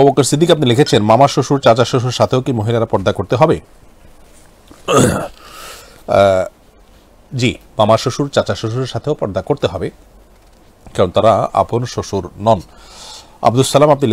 অবকর সিদ্দিক আপনি লিখেছেন মামা শ্বশুর চাচা শ্বশুর সাথেও কি মহিলারা পর্দা করতে হবে জি মামা শ্বশুর চাচা শ্বশুরের সাথেও পর্দা করতে হবে কারণ তারা আপন শ্বশুর নন আব্দুল সালাম আপনি